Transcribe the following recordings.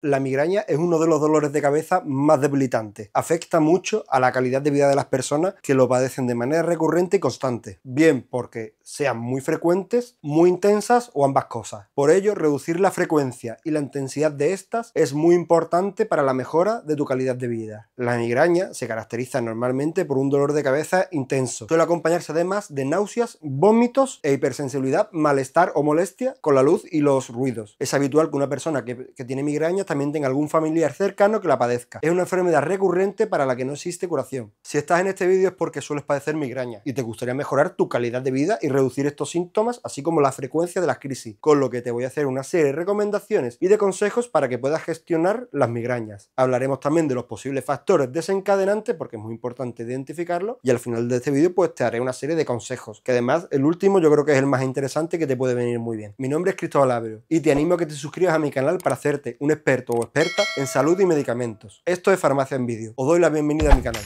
La migraña es uno de los dolores de cabeza más debilitantes. Afecta mucho a la calidad de vida de las personas que lo padecen de manera recurrente y constante, bien porque sean muy frecuentes, muy intensas o ambas cosas. Por ello, reducir la frecuencia y la intensidad de estas es muy importante para la mejora de tu calidad de vida. La migraña se caracteriza normalmente por un dolor de cabeza intenso. Suele acompañarse además de náuseas, vómitos e hipersensibilidad, malestar o molestia con la luz y los ruidos. Es habitual que una persona que, que tiene migraña también tenga algún familiar cercano que la padezca. Es una enfermedad recurrente para la que no existe curación. Si estás en este vídeo es porque sueles padecer migrañas y te gustaría mejorar tu calidad de vida y reducir estos síntomas, así como la frecuencia de las crisis, con lo que te voy a hacer una serie de recomendaciones y de consejos para que puedas gestionar las migrañas. Hablaremos también de los posibles factores desencadenantes, porque es muy importante identificarlo, y al final de este vídeo pues te haré una serie de consejos, que además el último yo creo que es el más interesante que te puede venir muy bien. Mi nombre es Cristóbal Avero y te animo a que te suscribas a mi canal para hacerte un experto experto o experta en salud y medicamentos. Esto es Farmacia en Vídeo. Os doy la bienvenida a mi canal.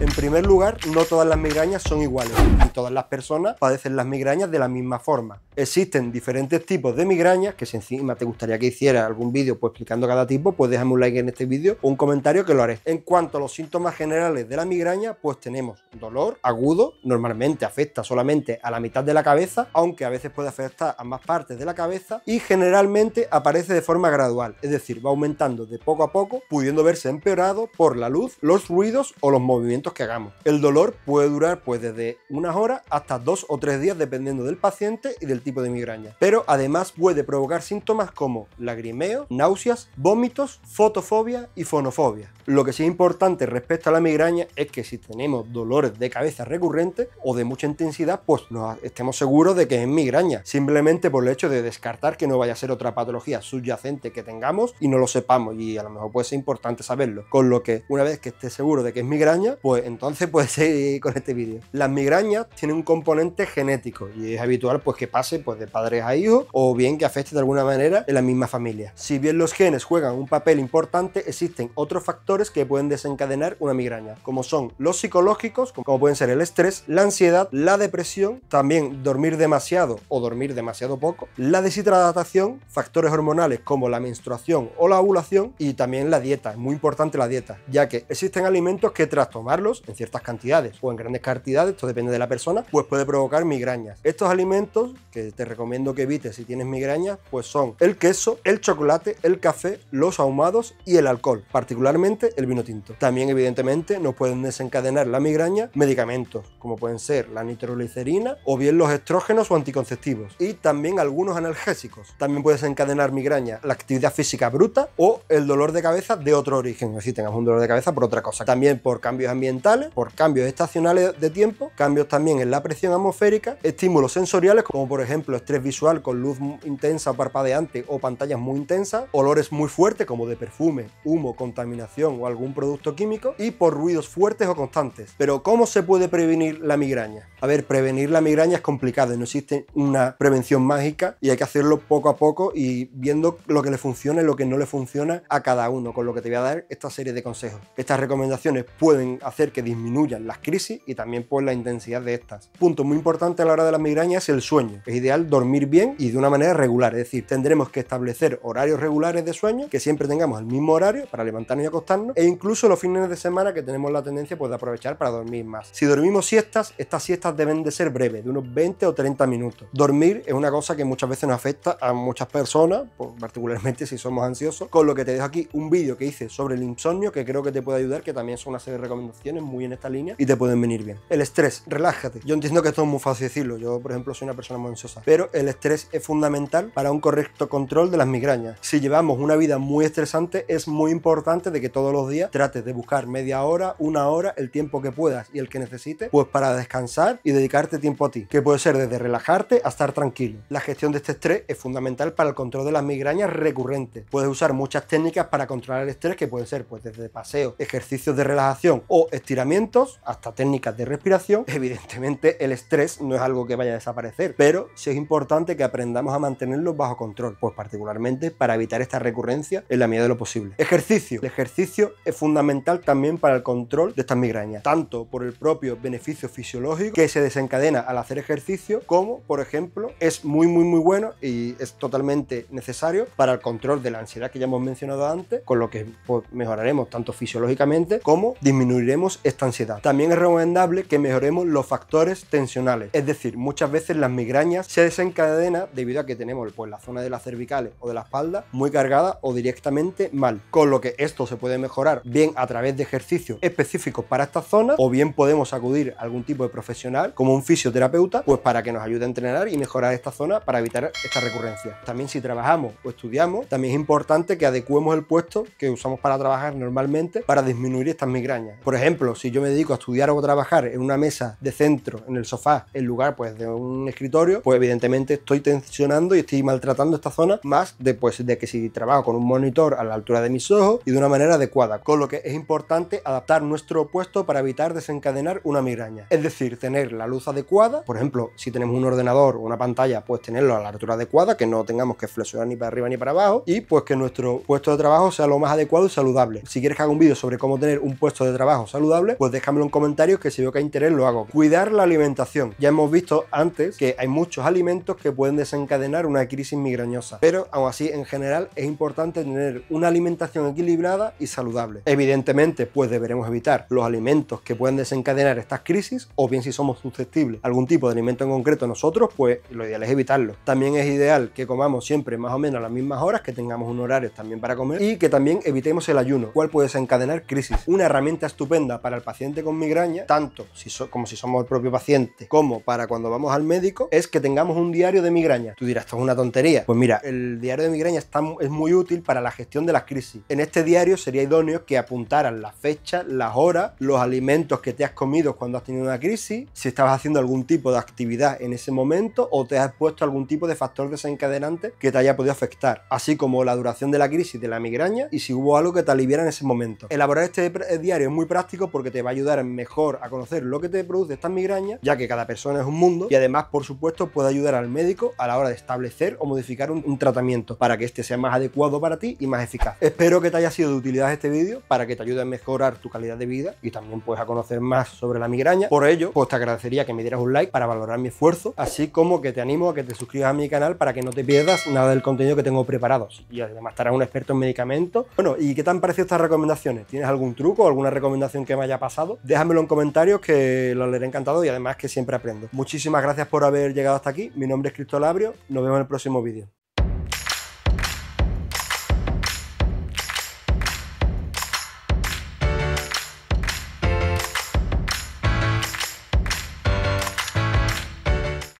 En primer lugar, no todas las migrañas son iguales y todas las personas padecen las migrañas de la misma forma. Existen diferentes tipos de migrañas, que si encima te gustaría que hiciera algún vídeo pues, explicando cada tipo, pues déjame un like en este vídeo o un comentario que lo haré. En cuanto a los síntomas generales de la migraña, pues tenemos dolor agudo, normalmente afecta solamente a la mitad de la cabeza, aunque a veces puede afectar a más partes de la cabeza y generalmente aparece de forma gradual, es decir, va aumentando de poco a poco, pudiendo verse empeorado por la luz, los ruidos o los movimientos que hagamos. El dolor puede durar pues desde unas horas hasta dos o tres días dependiendo del paciente y del tipo de migraña. Pero además puede provocar síntomas como lagrimeo, náuseas, vómitos, fotofobia y fonofobia. Lo que sí es importante respecto a la migraña es que si tenemos dolores de cabeza recurrentes o de mucha intensidad, pues no estemos seguros de que es migraña, simplemente por el hecho de descartar que no vaya a ser otra patología subyacente que tengamos y no lo sepamos y a lo mejor puede ser importante saberlo. Con lo que una vez que esté seguro de que es migraña, pues entonces puede seguir con este vídeo. Las migrañas tienen un componente genético y es habitual pues que pase pues, de padres a hijos o bien que afecte de alguna manera en la misma familia. Si bien los genes juegan un papel importante, existen otros factores que pueden desencadenar una migraña, como son los psicológicos, como pueden ser el estrés, la ansiedad, la depresión, también dormir demasiado o dormir demasiado poco, la deshidratación, factores hormonales como la menstruación o la ovulación y también la dieta. Es muy importante la dieta, ya que existen alimentos que tras tomarlos en ciertas cantidades o en grandes cantidades, esto depende de la persona, pues puede provocar migrañas. Estos alimentos que te recomiendo que evites si tienes migraña, pues son el queso, el chocolate, el café, los ahumados y el alcohol, particularmente el vino tinto. También evidentemente nos pueden desencadenar la migraña medicamentos, como pueden ser la nitroglicerina o bien los estrógenos o anticonceptivos, y también algunos analgésicos. También puede desencadenar migraña la actividad física bruta o el dolor de cabeza de otro origen, si tengas un dolor de cabeza por otra cosa. También por cambios ambientales, por cambios estacionales de tiempo, cambios también en la presión atmosférica, estímulos sensoriales como por ejemplo ejemplo, estrés visual con luz intensa o parpadeante o pantallas muy intensas, olores muy fuertes como de perfume, humo, contaminación o algún producto químico y por ruidos fuertes o constantes. Pero ¿cómo se puede prevenir la migraña? A ver, prevenir la migraña es complicado no existe una prevención mágica y hay que hacerlo poco a poco y viendo lo que le funciona y lo que no le funciona a cada uno, con lo que te voy a dar esta serie de consejos. Estas recomendaciones pueden hacer que disminuyan las crisis y también por pues, la intensidad de estas. Punto muy importante a la hora de las migrañas es el sueño. Es ideal dormir bien y de una manera regular. Es decir, tendremos que establecer horarios regulares de sueño, que siempre tengamos el mismo horario para levantarnos y acostarnos, e incluso los fines de semana que tenemos la tendencia pues, de aprovechar para dormir más. Si dormimos siestas, estas siestas deben de ser breves, de unos 20 o 30 minutos. Dormir es una cosa que muchas veces nos afecta a muchas personas, particularmente si somos ansiosos, con lo que te dejo aquí un vídeo que hice sobre el insomnio que creo que te puede ayudar, que también son una serie de recomendaciones muy en esta línea y te pueden venir bien. El estrés, relájate. Yo entiendo que esto es muy fácil decirlo. Yo, por ejemplo, soy una persona muy ansiosa pero el estrés es fundamental para un correcto control de las migrañas. Si llevamos una vida muy estresante, es muy importante de que todos los días trates de buscar media hora, una hora, el tiempo que puedas y el que necesites, pues para descansar y dedicarte tiempo a ti, que puede ser desde relajarte a estar tranquilo. La gestión de este estrés es fundamental para el control de las migrañas recurrentes. Puedes usar muchas técnicas para controlar el estrés que pueden ser pues desde paseos, ejercicios de relajación o estiramientos hasta técnicas de respiración. Evidentemente el estrés no es algo que vaya a desaparecer, pero si es importante que aprendamos a mantenerlos bajo control, pues particularmente para evitar esta recurrencia en la medida de lo posible. Ejercicio. El ejercicio es fundamental también para el control de estas migrañas, tanto por el propio beneficio fisiológico que se desencadena al hacer ejercicio, como por ejemplo es muy muy muy bueno y es totalmente necesario para el control de la ansiedad que ya hemos mencionado antes, con lo que pues, mejoraremos tanto fisiológicamente como disminuiremos esta ansiedad. También es recomendable que mejoremos los factores tensionales, es decir, muchas veces las migrañas se desencadena debido a que tenemos pues, la zona de las cervicales o de la espalda muy cargada o directamente mal. Con lo que esto se puede mejorar bien a través de ejercicios específicos para esta zona o bien podemos acudir a algún tipo de profesional como un fisioterapeuta pues para que nos ayude a entrenar y mejorar esta zona para evitar esta recurrencia. También si trabajamos o estudiamos, también es importante que adecuemos el puesto que usamos para trabajar normalmente para disminuir estas migrañas. Por ejemplo, si yo me dedico a estudiar o trabajar en una mesa de centro, en el sofá, en lugar pues de un escritorio, pues evidentemente estoy tensionando y estoy maltratando esta zona más después de que si trabajo con un monitor a la altura de mis ojos y de una manera adecuada, con lo que es importante adaptar nuestro puesto para evitar desencadenar una migraña. Es decir, tener la luz adecuada, por ejemplo, si tenemos un ordenador o una pantalla, pues tenerlo a la altura adecuada, que no tengamos que flexionar ni para arriba ni para abajo, y pues que nuestro puesto de trabajo sea lo más adecuado y saludable. Si quieres que haga un vídeo sobre cómo tener un puesto de trabajo saludable, pues déjamelo en comentarios que si veo que hay interés lo hago. Cuidar la alimentación. Ya hemos visto antes que hay muchos alimentos que pueden desencadenar una crisis migrañosa. Pero aún así, en general, es importante tener una alimentación equilibrada y saludable. Evidentemente, pues deberemos evitar los alimentos que pueden desencadenar estas crisis o bien si somos susceptibles algún tipo de alimento en concreto nosotros, pues lo ideal es evitarlo. También es ideal que comamos siempre más o menos a las mismas horas, que tengamos un horario también para comer y que también evitemos el ayuno, cual puede desencadenar crisis. Una herramienta estupenda para el paciente con migraña, tanto como si somos el propio paciente como para cuando vamos al médico, es que tengamos tengamos un diario de migraña. Tú dirás, esto es una tontería. Pues mira, el diario de migraña está, es muy útil para la gestión de las crisis. En este diario sería idóneo que apuntaran las fechas, las horas, los alimentos que te has comido cuando has tenido una crisis, si estabas haciendo algún tipo de actividad en ese momento o te has puesto algún tipo de factor desencadenante que te haya podido afectar, así como la duración de la crisis de la migraña y si hubo algo que te aliviara en ese momento. Elaborar este eh, diario es muy práctico porque te va a ayudar mejor a conocer lo que te produce esta migraña, ya que cada persona es un mundo y además, por supuesto, de ayudar al médico a la hora de establecer o modificar un, tratamiento para que este sea más adecuado para ti y más eficaz. Espero que te haya sido de utilidad este vídeo para que te ayude a mejorar tu calidad de vida y también puedes a conocer más sobre la migraña. Por ello, pues te agradecería que me dieras un like para valorar mi esfuerzo, así como que te animo a que te suscribas a mi canal para que no te pierdas nada del contenido que tengo preparado. Y además estarás un experto en medicamentos. Bueno, ¿y qué te han parecido estas recomendaciones? ¿Tienes algún truco o alguna recomendación que me haya pasado? Déjamelo en comentarios que lo leeré encantado y además que siempre aprendo. Muchísimas gracias por haber llegado hasta aquí. Mi nombre es Labrio. Nos vemos en el próximo vídeo.